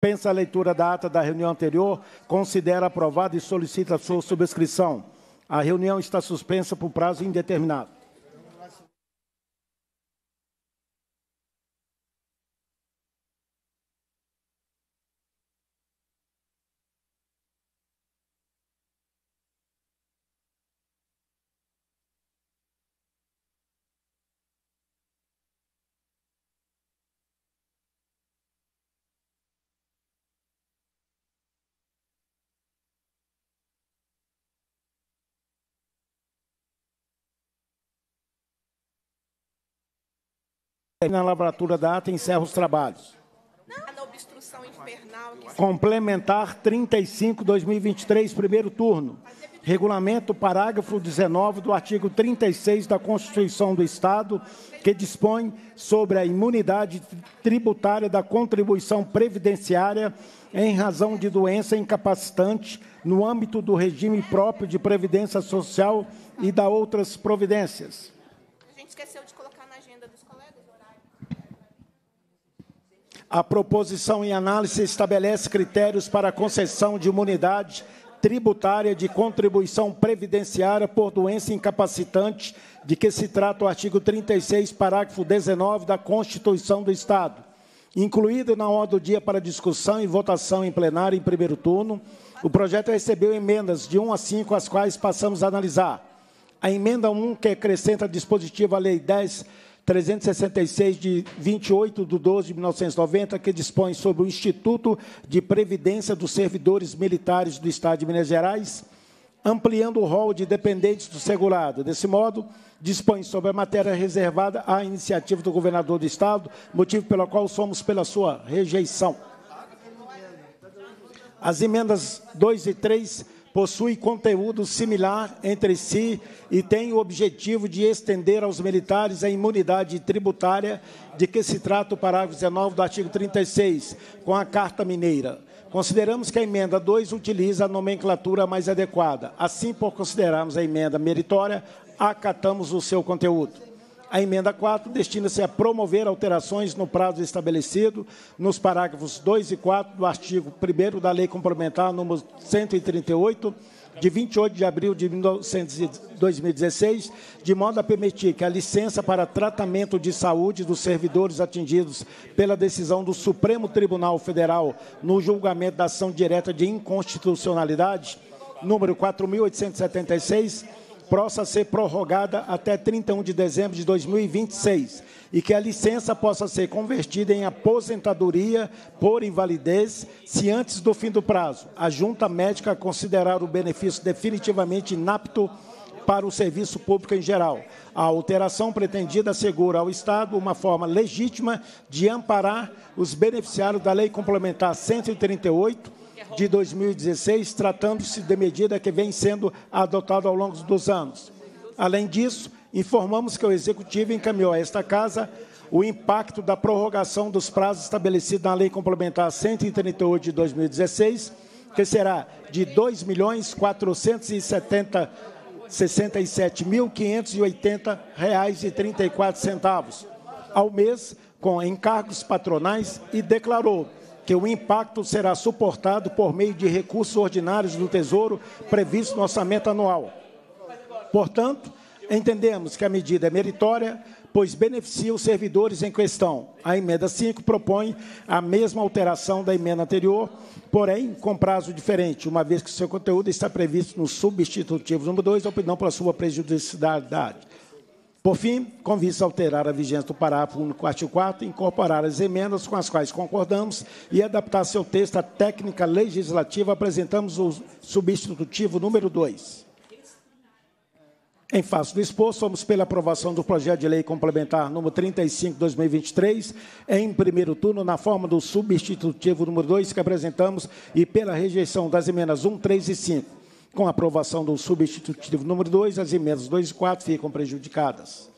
Pensa a leitura da ata da reunião anterior, considera aprovada e solicita a sua subscrição. A reunião está suspensa por prazo indeterminado. Na a lavratura da ata e encerra os trabalhos. obstrução infernal. Que... Complementar 35, 2023, primeiro turno. Regulamento, parágrafo 19 do artigo 36 da Constituição do Estado, que dispõe sobre a imunidade tributária da contribuição previdenciária em razão de doença incapacitante no âmbito do regime próprio de previdência social e da outras providências. A gente esqueceu de A proposição em análise estabelece critérios para a concessão de imunidade tributária de contribuição previdenciária por doença incapacitante, de que se trata o artigo 36, parágrafo 19 da Constituição do Estado. Incluído na ordem do dia para discussão e votação em plenário em primeiro turno, o projeto recebeu emendas de 1 a 5, as quais passamos a analisar. A emenda 1, que acrescenta dispositivo à Lei 10 366 de 28 de 12 de 1990, que dispõe sobre o Instituto de Previdência dos Servidores Militares do Estado de Minas Gerais, ampliando o rol de dependentes do segurado. Desse modo, dispõe sobre a matéria reservada à iniciativa do governador do Estado, motivo pelo qual somos pela sua rejeição. As emendas 2 e 3 possui conteúdo similar entre si e tem o objetivo de estender aos militares a imunidade tributária de que se trata o parágrafo 19 do artigo 36, com a Carta Mineira. Consideramos que a emenda 2 utiliza a nomenclatura mais adequada. Assim, por considerarmos a emenda meritória, acatamos o seu conteúdo. A emenda 4 destina-se a promover alterações no prazo estabelecido nos parágrafos 2 e 4 do artigo 1 da Lei Complementar nº 138, de 28 de abril de 2016, de modo a permitir que a licença para tratamento de saúde dos servidores atingidos pela decisão do Supremo Tribunal Federal no julgamento da ação direta de inconstitucionalidade, número 4876, possa ser prorrogada até 31 de dezembro de 2026 e que a licença possa ser convertida em aposentadoria por invalidez se antes do fim do prazo a junta médica considerar o benefício definitivamente inapto para o serviço público em geral. A alteração pretendida assegura ao Estado uma forma legítima de amparar os beneficiários da Lei Complementar 138 de 2016, tratando-se de medida que vem sendo adotada ao longo dos anos. Além disso, informamos que o Executivo encaminhou a esta Casa o impacto da prorrogação dos prazos estabelecidos na Lei Complementar 138 de 2016, que será de R$ milhões reais e 34 centavos ao mês com encargos patronais e declarou que o impacto será suportado por meio de recursos ordinários do Tesouro previsto no orçamento anual. Portanto, entendemos que a medida é meritória, pois beneficia os servidores em questão. A emenda 5 propõe a mesma alteração da emenda anterior, porém com prazo diferente, uma vez que seu conteúdo está previsto nos substitutivos número 2, opinião pela sua prejudicialidade. Por fim, convido a alterar a vigência do parágrafo único artigo 4, incorporar as emendas com as quais concordamos e adaptar seu texto à técnica legislativa. Apresentamos o substitutivo número 2. Em face do exposto, vamos pela aprovação do projeto de lei complementar número 35 2023, em primeiro turno, na forma do substitutivo número 2 que apresentamos, e pela rejeição das emendas 1, 3 e 5. Com a aprovação do substitutivo número 2, as emendas 2 e 4 ficam prejudicadas.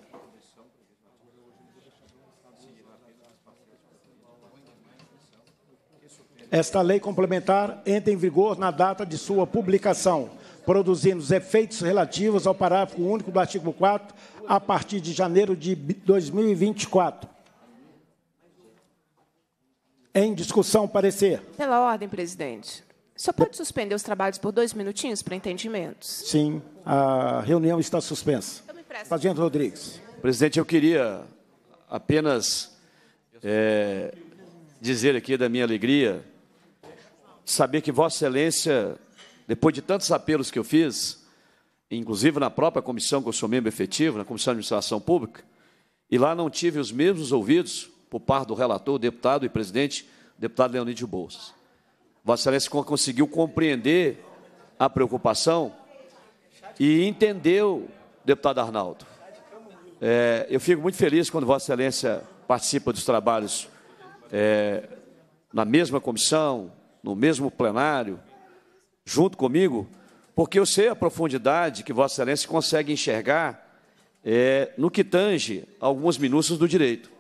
Esta lei complementar entra em vigor na data de sua publicação, produzindo os efeitos relativos ao parágrafo único do artigo 4 a partir de janeiro de 2024. Em discussão, parecer. Pela ordem, presidente. Só pode suspender os trabalhos por dois minutinhos para entendimentos? Sim, a reunião está suspensa. Fazendo Rodrigues. Presidente, eu queria apenas é, dizer aqui da minha alegria saber que Vossa Excelência, depois de tantos apelos que eu fiz, inclusive na própria comissão que eu sou membro efetivo, na Comissão de Administração Pública, e lá não tive os mesmos ouvidos por parte do relator, deputado e presidente, deputado Leonídio Bolsas. Vossa Excelência conseguiu compreender a preocupação e entendeu, deputado Arnaldo. É, eu fico muito feliz quando Vossa Excelência participa dos trabalhos é, na mesma comissão, no mesmo plenário, junto comigo, porque eu sei a profundidade que Vossa Excelência consegue enxergar é, no que tange alguns minúsculos do direito.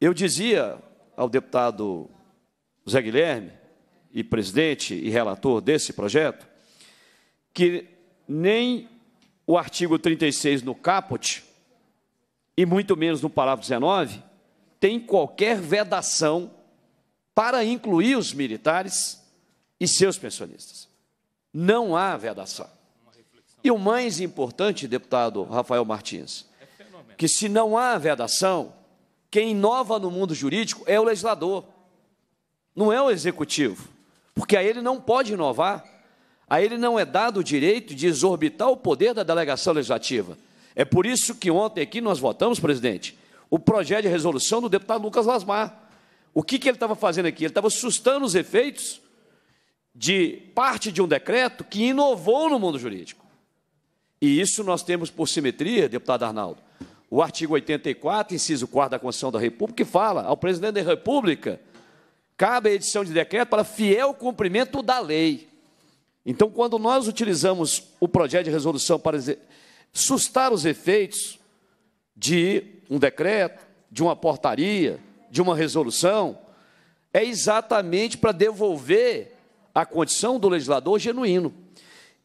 Eu dizia ao deputado Zé Guilherme e presidente e relator desse projeto, que nem o artigo 36 no caput, e muito menos no parágrafo 19, tem qualquer vedação para incluir os militares e seus pensionistas. Não há vedação. E o mais importante, deputado Rafael Martins, que se não há vedação, quem inova no mundo jurídico é o legislador, não é o executivo porque a ele não pode inovar, a ele não é dado o direito de exorbitar o poder da delegação legislativa. É por isso que ontem aqui nós votamos, presidente, o projeto de resolução do deputado Lucas Lasmar. O que, que ele estava fazendo aqui? Ele estava sustando os efeitos de parte de um decreto que inovou no mundo jurídico. E isso nós temos por simetria, deputado Arnaldo, o artigo 84, inciso 4 da Constituição da República, que fala ao presidente da República cabe a edição de decreto para fiel cumprimento da lei. Então, quando nós utilizamos o projeto de resolução para sustar os efeitos de um decreto, de uma portaria, de uma resolução, é exatamente para devolver a condição do legislador genuíno.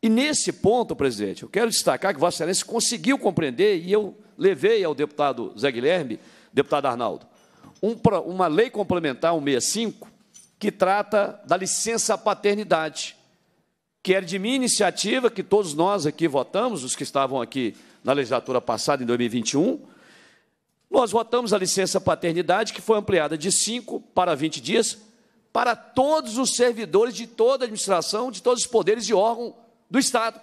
E nesse ponto, presidente, eu quero destacar que Vossa Excelência conseguiu compreender, e eu levei ao deputado Zé Guilherme, deputado Arnaldo, um, uma lei complementar, 165, que trata da licença paternidade, que era é de minha iniciativa, que todos nós aqui votamos, os que estavam aqui na legislatura passada, em 2021, nós votamos a licença paternidade, que foi ampliada de 5 para 20 dias, para todos os servidores de toda a administração, de todos os poderes e órgãos do Estado.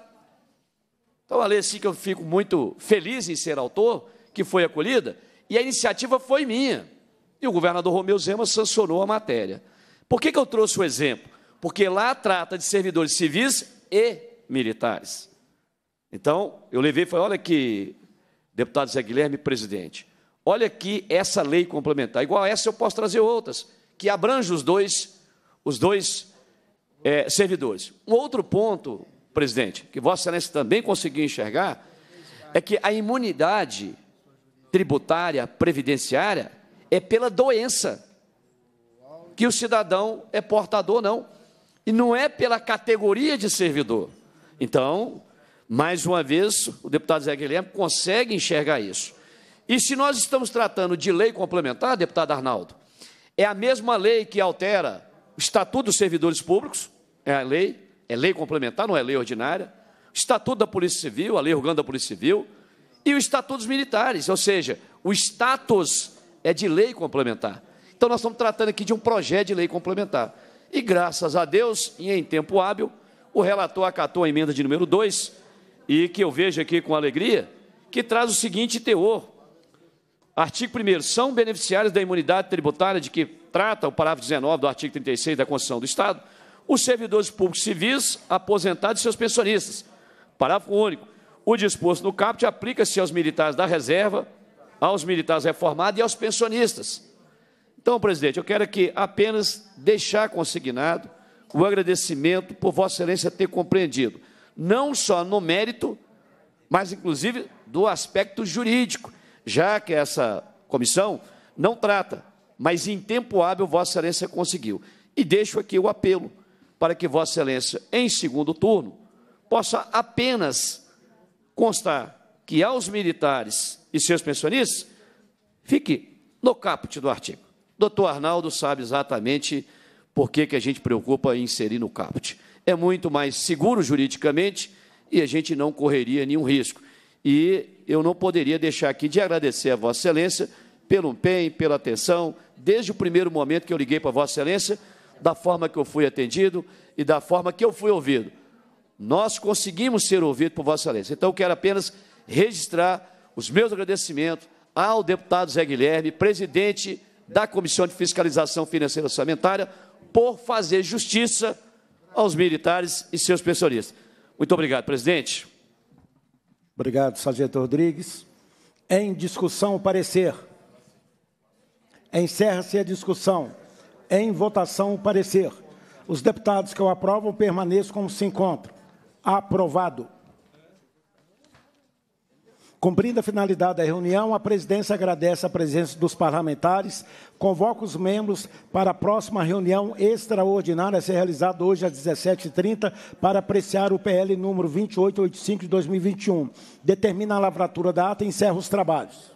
Então, a lei é assim que eu fico muito feliz em ser autor, que foi acolhida, e a iniciativa foi minha. E o governador Romeu Zema sancionou a matéria. Por que, que eu trouxe o exemplo? Porque lá trata de servidores civis e militares. Então, eu levei e falei: olha aqui, deputado Zé Guilherme, presidente, olha aqui essa lei complementar. Igual a essa, eu posso trazer outras, que abrange os dois, os dois é, servidores. Um outro ponto, presidente, que Vossa Excelência também conseguiu enxergar, é que a imunidade tributária, previdenciária, é pela doença que o cidadão é portador, não. E não é pela categoria de servidor. Então, mais uma vez, o deputado Zé Guilherme consegue enxergar isso. E se nós estamos tratando de lei complementar, deputado Arnaldo, é a mesma lei que altera o Estatuto dos Servidores Públicos, é a lei, é lei complementar, não é lei ordinária, o Estatuto da Polícia Civil, a lei orgânica da Polícia Civil, e o Estatuto dos Militares, ou seja, o status é de lei complementar. Então, nós estamos tratando aqui de um projeto de lei complementar. E graças a Deus, e em tempo hábil, o relator acatou a emenda de número 2, e que eu vejo aqui com alegria, que traz o seguinte teor. Artigo 1 são beneficiários da imunidade tributária de que trata o parágrafo 19 do artigo 36 da Constituição do Estado, os servidores públicos civis, aposentados e seus pensionistas. Parágrafo único. O disposto no caput aplica-se aos militares da reserva, aos militares reformados e aos pensionistas. Então, presidente, eu quero aqui apenas deixar consignado o agradecimento por Vossa Excelência ter compreendido, não só no mérito, mas inclusive do aspecto jurídico, já que essa comissão não trata, mas em tempo hábil Vossa Excelência conseguiu. E deixo aqui o apelo para que Vossa Excelência, em segundo turno, possa apenas constar que aos militares e seus pensionistas? Fique no caput do artigo. Doutor Arnaldo sabe exatamente por que, que a gente preocupa em inserir no caput. É muito mais seguro juridicamente e a gente não correria nenhum risco. E eu não poderia deixar aqui de agradecer a Vossa Excelência pelo empenho, pela atenção, desde o primeiro momento que eu liguei para Vossa Excelência, da forma que eu fui atendido e da forma que eu fui ouvido. Nós conseguimos ser ouvidos por Vossa Excelência. Então, eu quero apenas registrar os meus agradecimentos ao deputado Zé Guilherme, presidente da Comissão de Fiscalização Financeira e Orçamentária, por fazer justiça aos militares e seus pensionistas. Muito obrigado, presidente. Obrigado, sargento Rodrigues. Em discussão, o parecer. Encerra-se a discussão. Em votação, o parecer. Os deputados que o aprovam permaneçam como se encontram. Aprovado. Cumprindo a finalidade da reunião, a presidência agradece a presença dos parlamentares, convoca os membros para a próxima reunião extraordinária a ser realizada hoje às 17h30 para apreciar o PL número 2885 de 2021. Determina a lavratura da ata e encerra os trabalhos.